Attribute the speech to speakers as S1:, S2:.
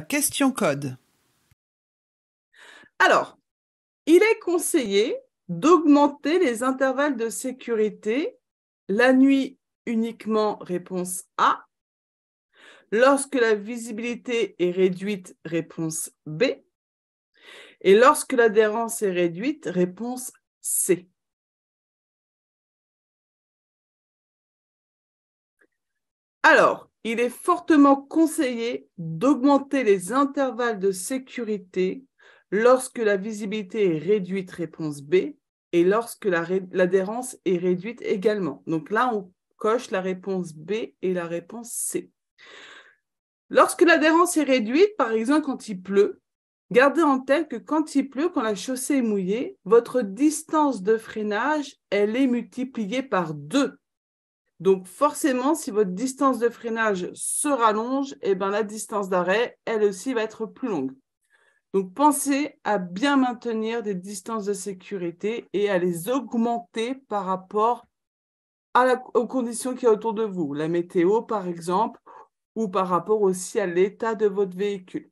S1: question code. Alors, il est conseillé d'augmenter les intervalles de sécurité la nuit uniquement, réponse A. Lorsque la visibilité est réduite, réponse B. Et lorsque l'adhérence est réduite,
S2: réponse C.
S1: Alors, il est fortement conseillé d'augmenter les intervalles de sécurité lorsque la visibilité est réduite, réponse B, et lorsque l'adhérence est réduite également. Donc là, on coche la réponse B et la réponse C. Lorsque l'adhérence est réduite, par exemple quand il pleut, gardez en tête que quand il pleut, quand la chaussée est mouillée, votre distance de freinage, elle est multipliée par deux. Donc forcément, si votre distance de freinage se rallonge, et eh ben, la distance d'arrêt, elle aussi, va être plus longue. Donc pensez à bien maintenir des distances de sécurité et à les augmenter par rapport aux conditions qu'il y a autour de vous, la météo par exemple, ou par rapport aussi à l'état de votre
S2: véhicule.